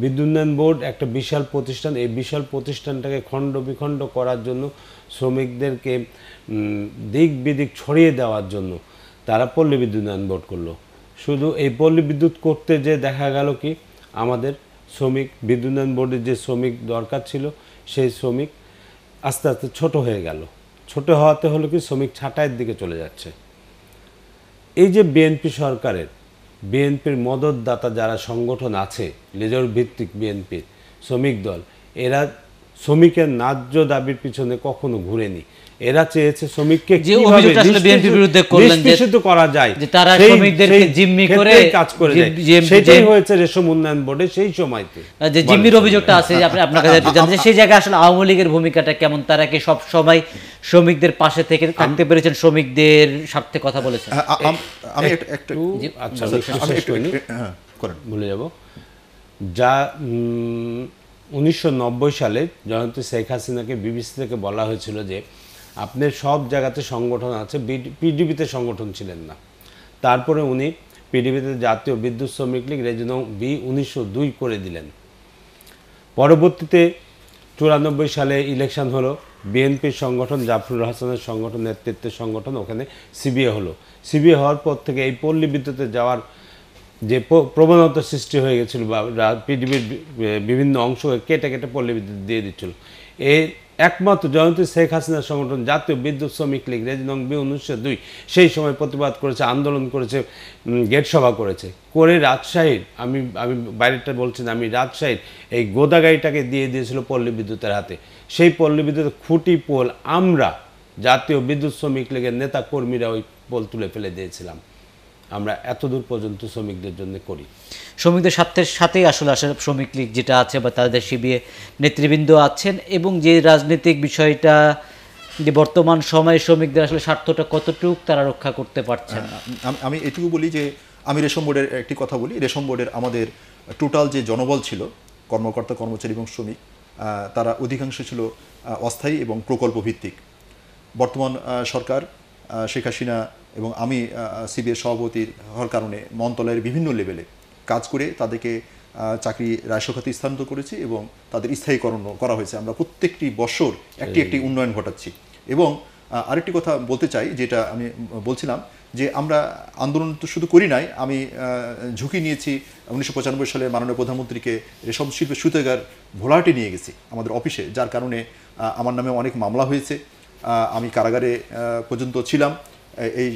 বিদ্যুৎ উন্নয়ন বোর্ড একটা বিশাল প্রতিষ্ঠান এই বিশাল প্রতিষ্ঠানটাকে খণ্ড বিখণ্ড করার জন্য শ্রমিকদেরকে দিক বিদিক ছড়িয়ে দেওয়ার জন্য তারা পল্লী বিদ্যুৎ উন্নয়ন বোর্ড করলো শুধু এই পল্লী বিদ্যুৎ করতে যে দেখা গেল কি আমাদের শ্রমিক বিদ্যুৎ বোর্ডের যে শ্রমিক দরকার ছিল সেই শ্রমিক আস্তে আস্তে ছোট হয়ে গেল ছোট হওয়াতে হলো কি শ্রমিক ছাঁটাইয়ের দিকে চলে যাচ্ছে এই যে বিএনপি সরকারের বিএনপির মদতদাতা যারা সংগঠন আছে লেজর ভিত্তিক বিএনপির শ্রমিক দল এরা শ্রমিকের ন্যায্য দাবির পিছনে কখনো ঘুরেনি এরা চেয়েছে শ্রমিককে নিষ্পেষিত করা যায় তারা শ্রমিকদেরকে জিম্মি করে কাজ করে সেটাই হয়েছে রেশম উন্নয়ন বোর্ডে সেই সময়তে যে জিম্মির অভিযোগটা আছে আপনি আপনার কাছে জানতে সেই জায়গায় আসলে আওয়ামী লীগের ভূমিকাটা কেমন তারা কি সব সময় শ্রমিকদের পাশে থেকে থাকতে পেরেছেন শ্রমিকদের স্বার্থে কথা বলেছেন আমি একটু আচ্ছা, আচ্ছা হ্যাঁ, ভুলে যাব যা উনিশশো সালে জয়ন্ত শেখ হাসিনাকে বিবিসি থেকে বলা হয়েছিল যে আপনি সব জায়গাতে সংগঠন আছে পিডিবিতে সংগঠন ছিলেন না তারপরে উনি পিডিবিতে জাতীয় বিদ্যুৎ শ্রমিক লীগ রেজনং বি উনিশশো করে দিলেন পরবর্তীতে চুরানব্বই সালে ইলেকশন হলো বিএনপির সংগঠন জাফরুল হাসানের সংগঠন নেতৃত্বের সংগঠন ওখানে সিবিএ হলো সিবিএ হওয়ার পর থেকে এই পল্লী বিদ্যুতে যাওয়ার যে প্রবণতা সৃষ্টি হয়ে গেছিলো বা পৃথিবীর বিভিন্ন অংশ কেটে কেটে পল্লী বিদ্যুৎ দিয়ে দিচ্ছিল এই একমাত্র জয়ন্তী শেখ হাসিনা সংগঠন জাতীয় বিদ্যুৎ শ্রমিক লীগ রেজ নং বি উনিশশো দুই সেই সময় প্রতিবাদ করেছে আন্দোলন করেছে গেট সভা করেছে করে রাজশাহীর আমি আমি বাইরেটা বলছি না আমি রাজশাহীর এই গোদাগাড়িটাকে দিয়ে দিয়েছিল পল্লী বিদ্যুতের হাতে সেই পল্লী বিদ্যুতের খুঁটি পোল আমরা জাতীয় বিদ্যুৎ শ্রমিক লীগের নেতা কর্মীরা ওই পোল তুলে ফেলে দিয়েছিলাম আমরা এত দূর পর্যন্ত শ্রমিকদের জন্য করি শ্রমিকদের স্বার্থের সাথেই আসলে আসলে শ্রমিক লীগ যেটা আছে বা তাদের শিবিরে নেতৃবৃন্দ আছেন এবং যে রাজনৈতিক বিষয়টা যে বর্তমান সময়ে শ্রমিকদের আসলে স্বার্থটা কতটুকু তারা রক্ষা করতে পারছেন হ্যাঁ, আমি এটুকু বলি যে আমি রেশম বোর্ডের একটি কথা বলি রেশম বোর্ডের আমাদের টোটাল যে জনবল ছিল কর্মকর্তা কর্মচারী এবং শ্রমিক তারা অধিকাংশ ছিল অস্থায়ী এবং প্রকল্প ভিত্তিক বর্তমান সরকার শেখ হাসিনা এবং আমি সিবিএস সভাপতির হওয়ার কারণে মন্ত্রণালয়ের বিভিন্ন লেভেলে কাজ করে তাদেরকে চাকরি রাজস্ব খাতে স্থানান্তর করেছি এবং তাদের স্থায়ীকরণ করা হয়েছে আমরা প্রত্যেকটি বছর একটি একটি উন্নয়ন ঘটাচ্ছি এবং আরেকটি কথা বলতে চাই যেটা আমি বলছিলাম যে আমরা আন্দোলন তো শুধু করি নাই আমি ঝুঁকি নিয়েছি উনিশশো পঁচানব্বই সালে মাননীয় প্রধানমন্ত্রীকে রেশম শিল্পের সুতেগার ভোলাহাটে নিয়ে গেছি আমাদের অফিসে যার কারণে আমার নামে অনেক মামলা হয়েছে আমি কারাগারে পর্যন্ত ছিলাম এই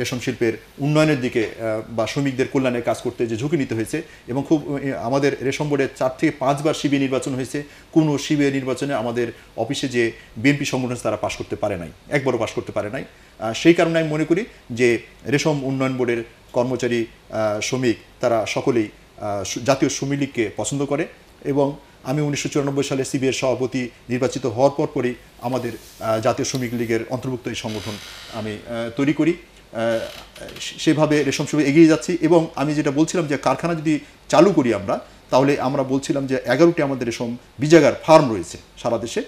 রেশম শিল্পের উন্নয়নের দিকে বা শ্রমিকদের কল্যাণে কাজ করতে যে ঝুঁকি নিতে হয়েছে এবং খুব আমাদের রেশম বোর্ডে চার থেকে পাঁচবার শিবে নির্বাচন হয়েছে কোনো শিবে নির্বাচনে আমাদের অফিসে যে বিএনপি সংগঠন তারা পাশ করতে পারে নাই একবারও পাশ করতে পারে নাই সেই কারণে আমি মনে করি যে রেশম উন্নয়ন বোর্ডের কর্মচারী শ্রমিক তারা সকলেই জাতীয় শ্রমিক লীগকে পছন্দ করে এবং আমি উনিশশো সালে সিবিএর সভাপতি নির্বাচিত হওয়ার পর পরই আমাদের জাতীয় শ্রমিক লীগের অন্তর্ভুক্ত এই সংগঠন আমি তৈরি করি সেভাবে রেশম শিল্প এগিয়ে যাচ্ছি এবং আমি যেটা বলছিলাম যে কারখানা যদি চালু করি আমরা তাহলে আমরা বলছিলাম যে এগারোটি আমাদের রেশম বিজাগার ফার্ম রয়েছে সারা দেশে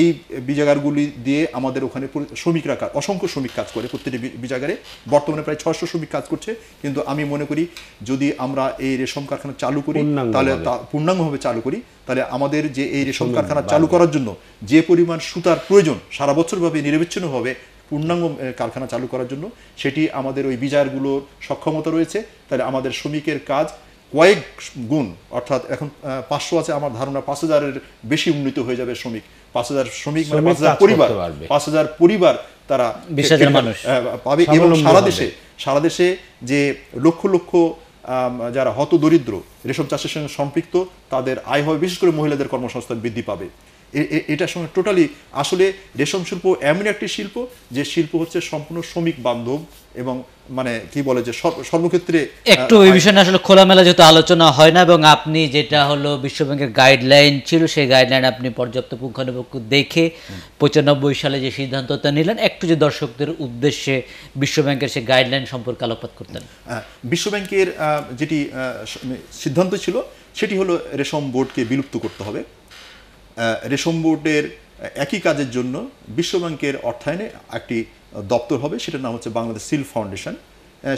এই বিজাগারগুলি দিয়ে আমাদের ওখানে শ্রমিকরা কাজ অসংখ্য শ্রমিক কাজ করে প্রত্যেকটি বিজাগারে বর্তমানে প্রায় ছশো শ্রমিক কাজ করছে কিন্তু আমি মনে করি যদি আমরা এই রেশম কারখানা চালু করি তাহলে তা পূর্ণাঙ্গভাবে চালু করি তাহলে আমাদের যে এই রেশম কারখানা চালু করার জন্য যে পরিমাণ সুতার প্রয়োজন সারা বছরভাবে নিরবিচ্ছিন্নভাবে পূর্ণাঙ্গ কারখানা চালু করার জন্য সেটি আমাদের ওই বিজারগুলোর সক্ষমতা রয়েছে তাহলে আমাদের শ্রমিকের কাজ কয়েক গুণ অর্থাৎ এখন পাঁচশো আছে আমার ধারণা পাঁচ হাজারের বেশি উন্নীত হয়ে যাবে শ্রমিক পাঁচ হাজার শ্রমিক মানে পাঁচ হাজার পরিবার পাঁচ হাজার পরিবার তারা পাবে এবং সারা দেশে সারা দেশে যে লক্ষ লক্ষ যারা হত দরিদ্র রেশম চাষের সঙ্গে সম্পৃক্ত তাদের আয় হবে বিশেষ করে মহিলাদের কর্মসংস্থান বৃদ্ধি পাবে এটার সঙ্গে টোটালি আসলে রেশম শিল্প এমন একটি শিল্প যে শিল্প হচ্ছে সম্পূর্ণ শ্রমিক বান্ধব এবং মানে কি বলে যে সর্বক্ষেত্রে একটু এই বিষয়ে আসলে খোলামেলা যেহেতু আলোচনা হয় না এবং আপনি যেটা হলো বিশ্বব্যাংকের গাইডলাইন ছিল সেই গাইডলাইন আপনি পর্যাপ্ত পুঙ্খানুপুঙ্খ দেখে পঁচানব্বই সালে যে সিদ্ধান্তটা নিলেন একটু যে দর্শকদের উদ্দেশ্যে বিশ্বব্যাংকের সেই গাইডলাইন সম্পর্কে আলোকপাত করতেন বিশ্বব্যাংকের যেটি সিদ্ধান্ত ছিল সেটি হলো রেশম বোর্ডকে বিলুপ্ত করতে হবে রেশম বোর্ডের একই কাজের জন্য বিশ্বব্যাংকের অর্থায়নে একটি দপ্তর হবে সেটার নাম হচ্ছে বাংলাদেশ সিল ফাউন্ডেশন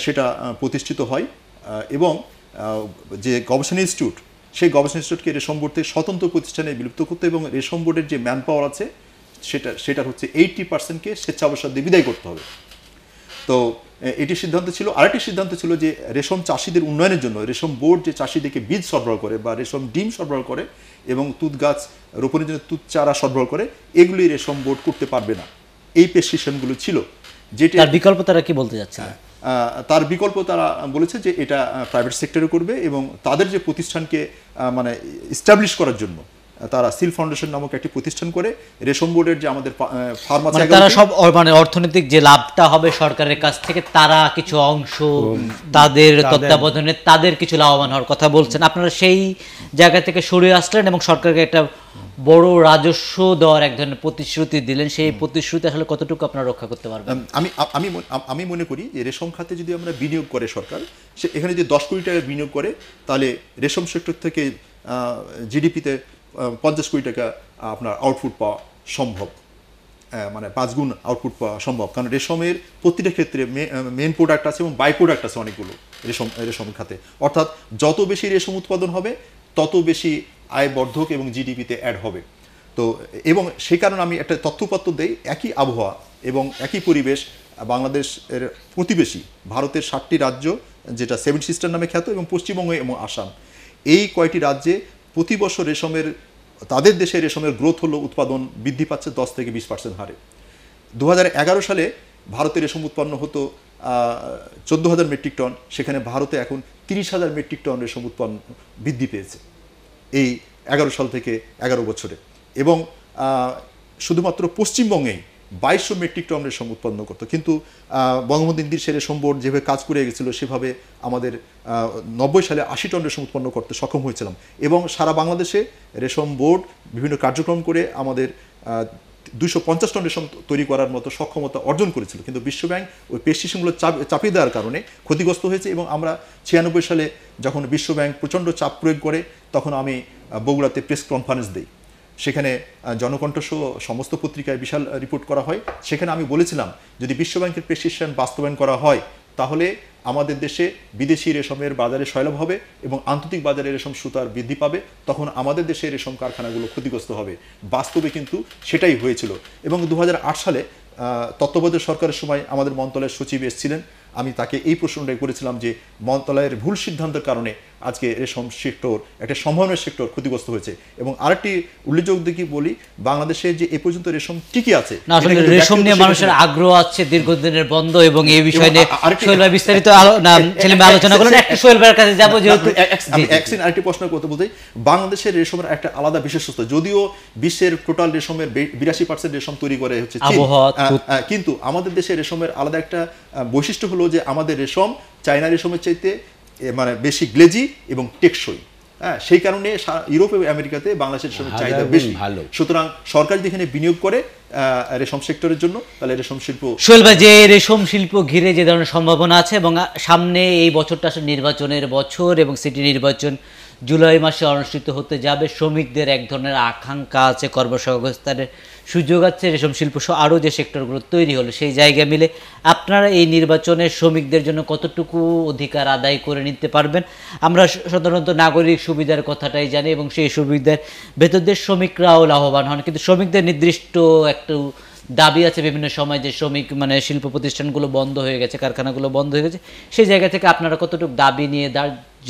সেটা প্রতিষ্ঠিত হয় এবং যে গবেষণা ইনস্টিটিউট সেই গবেষণা ইনস্টিটিউটকে রেশম বোর্ড থেকে স্বতন্ত্র প্রতিষ্ঠানে বিলুপ্ত করতে এবং রেশম বোর্ডের যে ম্যান পাওয়ার আছে সেটা সেটার হচ্ছে এইটটি পার্সেন্টকে স্বেচ্ছাবসা দিয়ে বিদায় করতে হবে তো এটি সিদ্ধান্ত ছিল আরেকটি সিদ্ধান্ত ছিল যে রেশম চাষিদের উন্নয়নের জন্য রেশম বোর্ড যে চাষিদেরকে বীজ সরবরাহ করে বা রেশম ডিম সরবরাহ করে এবং তুত গাছ রোপণের জন্য তুত চারা সরবরাহ করে এগুলি রেশম বোর্ড করতে পারবে না এই প্রেসক্রিপশনগুলো ছিল যেটি আর বিকল্প তারা কি বলতে যাচ্ছে হ্যাঁ, তার বিকল্প তারা বলেছে যে এটা প্রাইভেট সেক্টরে করবে এবং তাদের যে প্রতিষ্ঠানকে মানে ইস্টাবলিশ করার জন্য তারা সিল ফাউন্ডেশন নামক একটি প্রতিষ্ঠান করে রেশম বোর্ডের যে আমাদের ফার্মাসি মানে তারা সব মানে অর্থনৈতিক যে লাভটা হবে সরকারের কাছ থেকে তারা কিছু অংশ তাদের তত্ত্বাবধানে তাদের কিছু লাভবান হওয়ার কথা বলছেন আপনারা সেই জায়গা থেকে সরে আসলেন এবং সরকারকে একটা বড় রাজস্ব দেওয়ার এক ধরনের প্রতিশ্রুতি দিলেন সেই প্রতিশ্রুতি আসলে কতটুকু আপনারা রক্ষা করতে পারবেন আমি আমি আমি মনে করি যে রেশম খাতে যদি আমরা বিনিয়োগ করে সরকার সে এখানে যদি দশ কোটি টাকা বিনিয়োগ করে তাহলে রেশম সেক্টর থেকে জিডিপিতে পঞ্চাশ কোটি টাকা আপনার আউটপুট পাওয়া সম্ভব মানে পাঁচগুণ আউটপুট পাওয়া সম্ভব কারণ রেশমের প্রতিটা ক্ষেত্রে মেন প্রোডাক্ট আছে এবং বাই প্রোডাক্ট আছে অনেকগুলো রেশম রেশম খাতে অর্থাৎ যত বেশি রেশম উৎপাদন হবে তত বেশি আয় বর্ধক এবং জিডিপিতে অ্যাড হবে তো এবং সেই কারণে আমি একটা তথ্যপত্র দেই একই আবহাওয়া এবং একই পরিবেশ বাংলাদেশের প্রতিবেশী ভারতের ষাটটি রাজ্য যেটা সেভেন সিস্টার নামে খ্যাত এবং পশ্চিমবঙ্গ এবং আসাম এই কয়টি রাজ্যে প্রতি বছর রেশমের তাদের দেশে রেশমের গ্রোথ হলো উৎপাদন বৃদ্ধি পাচ্ছে দশ থেকে বিশ পার্সেন্ট হারে দু সালে ভারতে রেশম উৎপন্ন হতো চোদ্দো হাজার মেট্রিক টন সেখানে ভারতে এখন তিরিশ হাজার মেট্রিক টন রেশম উৎপন্ন বৃদ্ধি পেয়েছে এই এগারো সাল থেকে এগারো বছরে এবং শুধুমাত্র পশ্চিমবঙ্গেই বাইশশো মেট্রিক টন রেশম উৎপন্ন করতো কিন্তু বঙ্গবন্ধু ইন্দির সে রেশম বোর্ড যেভাবে কাজ করে গেছিলো সেভাবে আমাদের নব্বই সালে আশি টন রেশম উৎপন্ন করতে সক্ষম হয়েছিলাম এবং সারা বাংলাদেশে রেশম বোর্ড বিভিন্ন কার্যক্রম করে আমাদের দুশো পঞ্চাশ টন রেশম তৈরি করার মতো সক্ষমতা অর্জন করেছিল কিন্তু বিশ্বব্যাংক ওই চাপ চাপিয়ে দেওয়ার কারণে ক্ষতিগ্রস্ত হয়েছে এবং আমরা ছিয়ানব্বই সালে যখন বিশ্বব্যাংক প্রচণ্ড চাপ প্রয়োগ করে তখন আমি বগুড়াতে প্রেস কনফারেন্স দিই সেখানে জনকণ্ঠসহ সমস্ত পত্রিকায় বিশাল রিপোর্ট করা হয় সেখানে আমি বলেছিলাম যদি বিশ্বব্যাংকের প্রেসক্রিপশন বাস্তবায়ন করা হয় তাহলে আমাদের দেশে বিদেশি রেশমের বাজারে সয়লভ হবে এবং আন্তর্জাতিক বাজারে রেশম সুতার বৃদ্ধি পাবে তখন আমাদের দেশে রেশম কারখানাগুলো ক্ষতিগ্রস্ত হবে বাস্তবে কিন্তু সেটাই হয়েছিল এবং দু সালে তত্ত্বাবধায়ক সরকারের সময় আমাদের মন্ত্রণালয়ের সচিব এসেছিলেন আমি তাকে এই প্রশ্নটাই করেছিলাম যে মন্ত্রণালয়ের ভুল সিদ্ধান্তের কারণে আজকে রেশম সেক্টর একটা সম্ভাবনার সেক্টর ক্ষতিগ্রস্ত হয়েছে এবং আরেকটি উল্লেখযোগ্য দিকে বলি বাংলাদেশে যে এ পর্যন্ত রেশম ঠিকই আছে না আসলে রেশম নিয়ে মানুষের আগ্রহ আছে দীর্ঘদিনের বন্ধ এবং এই বিষয় নিয়ে সোহেল বিস্তারিত আলোচনা করলেন একটু সোহেল কাছে যাবো যেহেতু অ্যাক্সিন আরেকটি প্রশ্ন করতে বলতে বাংলাদেশের রেশমের একটা আলাদা বিশেষত্ব যদিও বিশ্বের টোটাল রেশমের বিরাশি পার্সেন্ট রেশম তৈরি করে হচ্ছে কিন্তু আমাদের দেশে রেশমের আলাদা একটা বৈশিষ্ট্য হলো যে আমাদের রেশম চায়না রেশমের চাইতে মানে বেশি গ্লেজি এবং টেকসই হ্যাঁ সেই কারণে ইউরোপ এবং আমেরিকাতে বাংলাদেশের সঙ্গে চাহিদা বেশি সুতরাং সরকার যেখানে বিনিয়োগ করে রেশম সেক্টরের জন্য তাহলে রেশম শিল্প সোহেল ভাই যে রেশম শিল্প ঘিরে যে ধরনের সম্ভাবনা আছে এবং সামনে এই বছরটা আসলে নির্বাচনের বছর এবং সিটি নির্বাচন জুলাই মাসে অনুষ্ঠিত হতে যাবে শ্রমিকদের এক ধরনের আকাঙ্ক্ষা আছে কর্মসংস্থানের সুযোগ আছে রেশম শিল্প সহ আরও যে সেক্টরগুলো তৈরি হলো সেই জায়গা মিলে আপনারা এই নির্বাচনে শ্রমিকদের জন্য কতটুকু অধিকার আদায় করে নিতে পারবেন আমরা সাধারণত নাগরিক সুবিধার কথাটাই জানি এবং সেই সুবিধার ভেতর দিয়ে শ্রমিকরাও লাভবান হন কিন্তু শ্রমিকদের নির্দিষ্ট একটু দাবি আছে বিভিন্ন সময় যে শ্রমিক মানে শিল্প প্রতিষ্ঠানগুলো বন্ধ হয়ে গেছে কারখানাগুলো বন্ধ হয়ে গেছে সেই জায়গা থেকে আপনারা কতটুকু দাবি নিয়ে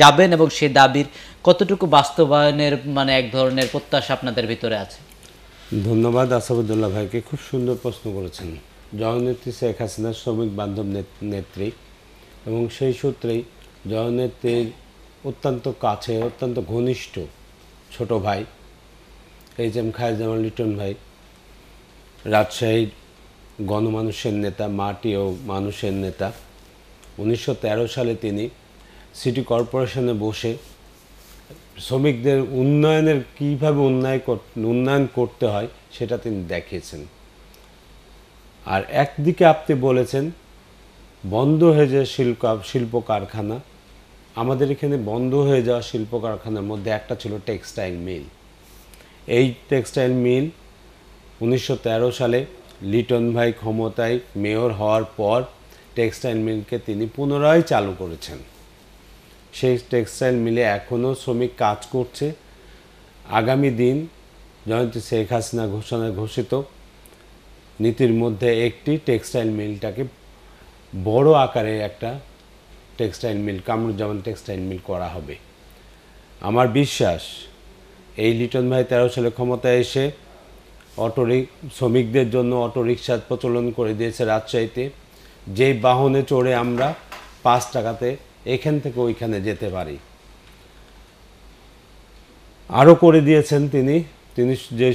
যাবেন এবং সেই দাবির কতটুকু বাস্তবায়নের মানে এক ধরনের প্রত্যাশা আপনাদের ভিতরে আছে ধন্যবাদ আসাবুদ্দুল্লাহ ভাইকে খুব সুন্দর প্রশ্ন করেছেন জননেত্রী শেখ হাসিনা শ্রমিক বান্ধব নেত্রী এবং সেই সূত্রেই জননেত্রীর অত্যন্ত কাছে অত্যন্ত ঘনিষ্ঠ ছোট ভাই এইচ এম খায়জামাল লিটন ভাই রাজশাহীর গণমানুষের নেতা মাটি ও মানুষের নেতা উনিশশো সালে তিনি সিটি কর্পোরেশনে বসে শ্রমিকদের উন্নয়নের কীভাবে উন্নয়ন উন্নয়ন করতে হয় সেটা তিনি দেখিয়েছেন আর একদিকে আপনি বলেছেন বন্ধ হয়ে যায় শিল্প শিল্প কারখানা আমাদের এখানে বন্ধ হয়ে যাওয়া শিল্প কারখানার মধ্যে একটা ছিল টেক্সটাইল মিল এই টেক্সটাইল মিল উনিশশো সালে লিটন ভাই ক্ষমতায় মেয়র হওয়ার পর টেক্সটাইল মিলকে তিনি পুনরায় চালু করেছেন সেই টেক্সটাইল মিলে এখনও শ্রমিক কাজ করছে আগামী দিন জয়ন্তী শেখ হাসিনা ঘোষণা ঘোষিত নীতির মধ্যে একটি টেক্সটাইল মিলটাকে বড় আকারে একটা textile mill Kamruzzaman textile mill করা হবে আমার বিশ্বাস এই লিটন ভাই তেরো সালে ক্ষমতায় এসে অটো শ্রমিকদের জন্য অটোরিকশার প্রচলন করে দিয়েছে রাজশাহীতে যেই বাহনে চড়ে আমরা পাঁচ টাকাতে এখান থেকে ওইখানে যেতে পারি আরও করে দিয়েছেন তিনি তিনি যে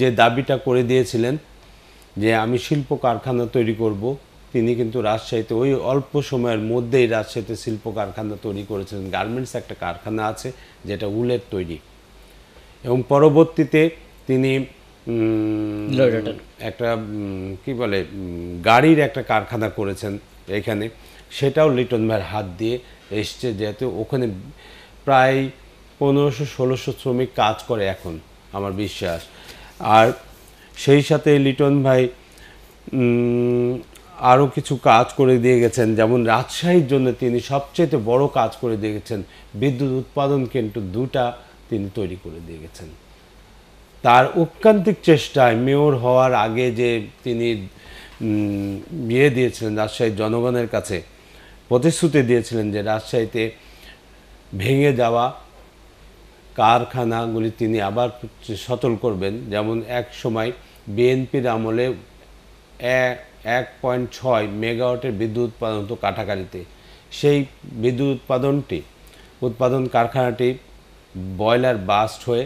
যে দাবিটা করে দিয়েছিলেন যে আমি শিল্প কারখানা তৈরি করব তিনি কিন্তু রাজশাহীতে ওই অল্প সময়ের মধ্যেই রাজশাহীতে শিল্প কারখানা তৈরি করেছেন গার্মেন্টস একটা কারখানা আছে যেটা উলের তৈরি এবং পরবর্তীতে তিনি একটা কি বলে গাড়ির একটা কারখানা করেছেন এখানে সেটাও লিটন ভাইয়ের হাত দিয়ে এসছে যেহেতু ওখানে প্রায় পনেরোশো ষোলোশো শ্রমিক কাজ করে এখন আমার বিশ্বাস আর সেই সাথে লিটন ভাই আরও কিছু কাজ করে দিয়ে গেছেন যেমন রাজশাহীর জন্য তিনি সবচেয়ে বড় কাজ করে দিয়ে গেছেন বিদ্যুৎ উৎপাদন কেন্দ্র দুটা তিনি তৈরি করে দিয়ে গেছেন তার উৎকান্তিক চেষ্টায় মেয়র হওয়ার আগে যে তিনি বিয়ে দিয়েছিলেন রাজশাহীর জনগণের কাছে প্রতিশ্রুতি দিয়েছিলেন যে রাজশাহীতে ভেঙে যাওয়া কারখানাগুলি তিনি আবার সচল করবেন যেমন এক সময় বিএনপির আমলে এক পয়েন্ট ছয় মেগাওয়াটের বিদ্যুৎ উৎপাদন হতো কাটাকারিতে সেই বিদ্যুৎ উৎপাদনটি উৎপাদন কারখানাটি বয়লার বাস্ট হয়ে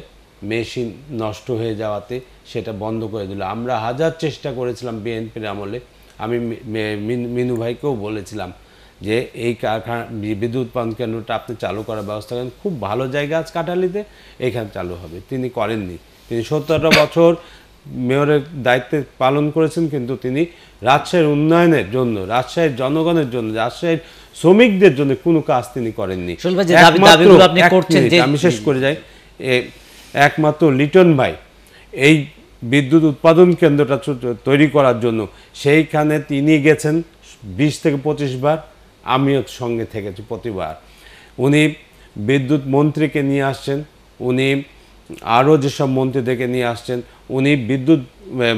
মেশিন নষ্ট হয়ে যাওয়াতে সেটা বন্ধ করে দিল আমরা হাজার চেষ্টা করেছিলাম বিএনপির আমলে আমি মিনু ভাইকেও বলেছিলাম যে এই কারখানা বিদ্যুৎ উৎপাদন কেন্দ্রটা আপনি চালু করার ব্যবস্থা করেন খুব ভালো জায়গা আজ কাটালিতে এখানে চালু হবে তিনি করেননি তিনি সত্তরটা বছর মেয়রের দায়িত্ব পালন করেছেন কিন্তু তিনি রাজশাহীর উন্নয়নের জন্য রাজশাহীর জনগণের জন্য রাজশাহীর শ্রমিকদের জন্য কোনো কাজ তিনি করেননি আমি শেষ করে যাই একমাত্র লিটন ভাই এই বিদ্যুৎ উৎপাদন কেন্দ্রটা তৈরি করার জন্য সেইখানে তিনি গেছেন বিশ থেকে পঁচিশ বার আমিও সঙ্গে থেকেছি প্রতিবার উনি বিদ্যুৎ মন্ত্রীকে নিয়ে আসছেন উনি আরও যেসব মন্ত্রীদেরকে নিয়ে আসছেন উনি বিদ্যুৎ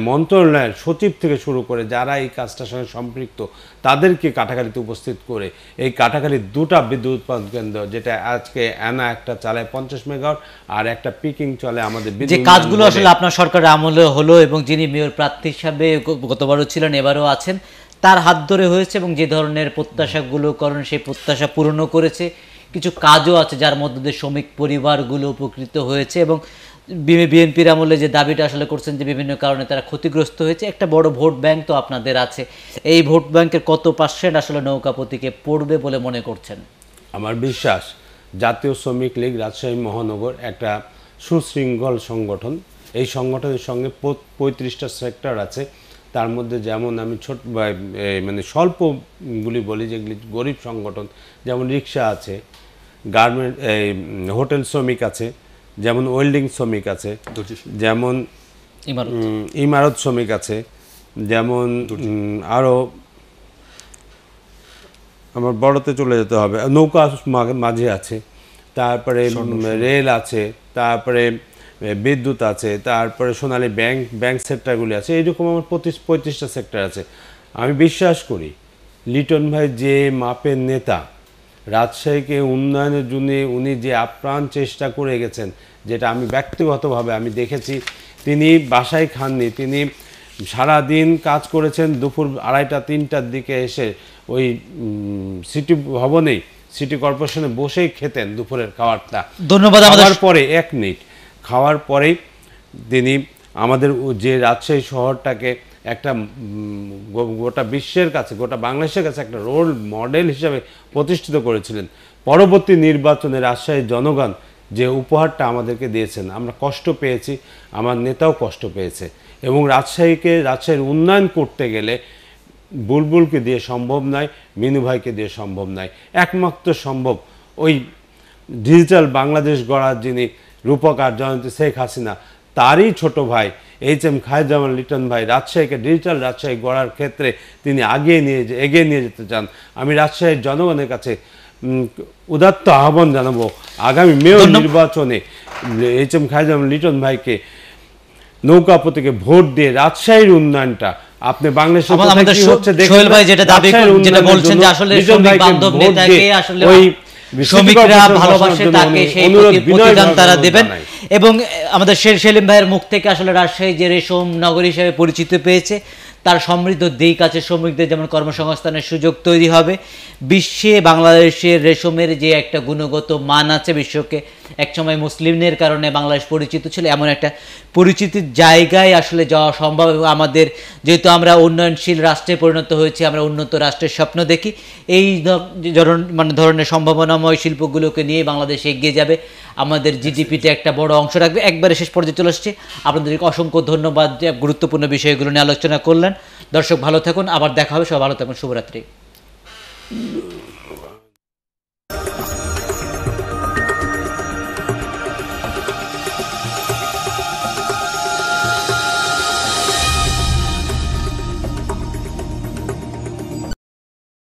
মন্ত্রণালয়ের সচিব থেকে শুরু করে যারা এই কাজটার সঙ্গে সম্পৃক্ত তাদেরকে কাটাখালিতে উপস্থিত করে এই কাটাখালির দুটা বিদ্যুৎ উৎপাদন কেন্দ্র যেটা আজকে অ্যানা একটা চালায় পঞ্চাশ মেগাওয়াট আর একটা পিকিং চলে আমাদের যে কাজগুলো আসলে আপনার সরকারের আমলে হলো এবং যিনি মেয়র প্রার্থী হিসাবে গতবারও ছিলেন এবারও আছেন তার হাত ধরে হয়েছে এবং যে ধরনের প্রত্যাশাগুলো করেন সেই প্রত্যাশা পূরণও করেছে কিছু কাজও আছে যার মধ্যে দিয়ে শ্রমিক পরিবারগুলো উপকৃত হয়েছে এবং বিএনপির আমলে যে দাবিটা আসলে করছেন যে বিভিন্ন কারণে তারা ক্ষতিগ্রস্ত হয়েছে একটা বড় ভোট ব্যাংক তো আপনাদের আছে এই ভোট ব্যাংকের কত পার্সেন্ট আসলে নৌকাপতিকে পড়বে বলে মনে করছেন আমার বিশ্বাস জাতীয় শ্রমিক লীগ রাজশাহী মহানগর একটা সুশৃঙ্খল সংগঠন এই সংগঠনের সঙ্গে পঁয়ত্রিশটা সেক্টর আছে তার মধ্যে যেমন আমি ছোট মানে স্বল্পগুলি বলি যেগুলি গরিব সংগঠন যেমন রিক্সা আছে গার্মেন্ট এই হোটেল শ্রমিক আছে যেমন ওয়েল্ডিং শ্রমিক আছে যেমন ইমারত শ্রমিক আছে যেমন আরও আমার বড়তে চলে যেতে হবে নৌকা মাঝে আছে তারপরে রেল আছে তারপরে বিদ্যুৎ আছে তারপরে সোনালী ব্যাংক ব্যাংক সেক্টরগুলি আছে এইরকম আমার পঁচিশ পঁয়ত্রিশটা সেক্টর আছে আমি বিশ্বাস করি লিটন ভাই যে মাপের নেতা রাজশাহীকে উন্নয়নের জন্য উনি যে আপ্রাণ চেষ্টা করে গেছেন যেটা আমি ব্যক্তিগতভাবে আমি দেখেছি তিনি বাসায় খাননি তিনি সারা দিন কাজ করেছেন দুপুর আড়াইটা তিনটার দিকে এসে ওই সিটি ভবনেই সিটি কর্পোরেশনে বসেই খেতেন দুপুরের খাবারটা ধন্যবাদ আমার পরে এক মিনিট খাওয়ার পরেই তিনি আমাদের যে রাজশাহী শহরটাকে একটা গোটা বিশ্বের কাছে গোটা বাংলাদেশের কাছে একটা রোল মডেল হিসাবে প্রতিষ্ঠিত করেছিলেন পরবর্তী নির্বাচনে রাজশাহীর জনগণ যে উপহারটা আমাদেরকে দিয়েছেন আমরা কষ্ট পেয়েছি আমার নেতাও কষ্ট পেয়েছে এবং রাজশাহীকে রাজশাহীর উন্নয়ন করতে গেলে বুলবুলকে দিয়ে সম্ভব নয় মিনু ভাইকে দিয়ে সম্ভব নয় একমাত্র সম্ভব ওই ডিজিটাল বাংলাদেশ গড়ার যিনি রূপক আর জয়ন্তী শেখ হাসিনা তারই ছোট ভাই এইচ এম খায়জামান লিটন ভাই রাজশাহীকে ডিজিটাল রাজশাহী গড়ার ক্ষেত্রে তিনি আগিয়ে নিয়ে যে এগিয়ে নিয়ে যেতে চান আমি রাজশাহীর জনগণের কাছে উদাত্ত আহ্বান জানাবো আগামী মেয়র নির্বাচনে এইচ এম খায়জামান লিটন ভাইকে নৌকা প্রতীকে ভোট দিয়ে রাজশাহীর উন্নয়নটা আপনি বাংলাদেশ ওই শ্রমিকরা ভালোবাসে তাকে সেই প্রতিদান তারা দেবেন এবং আমাদের শের সেলিম ভাইয়ের মুখ থেকে আসলে রাজশাহী যে রেশম নগরী হিসেবে পরিচিত পেয়েছে তার সমৃদ্ধ দিক আছে শ্রমিকদের যেমন কর্মসংস্থানের সুযোগ তৈরি হবে বিশ্বে বাংলাদেশের রেশমের যে একটা গুণগত মান আছে বিশ্বকে একসময় মুসলিমদের কারণে বাংলাদেশ পরিচিত ছিল এমন একটা পরিচিতির জায়গায় আসলে যাওয়া সম্ভব আমাদের যেহেতু আমরা উন্নয়নশীল রাষ্ট্রে পরিণত হয়েছি আমরা উন্নত রাষ্ট্রের স্বপ্ন দেখি এই মানে ধরনের সম্ভাবনাময় শিল্পগুলোকে নিয়ে বাংলাদেশ এগিয়ে যাবে আমাদের জিডিপিতে একটা বড় অংশ রাখবে একবারে শেষ পর্যায়ে চলে আসছে আপনাদেরকে অসংখ্য ধন্যবাদ গুরুত্বপূর্ণ বিষয়গুলো নিয়ে আলোচনা করলেন দর্শক ভালো থাকুন আবার দেখা হবে সব ভালো থাকুন শুভরাত্রি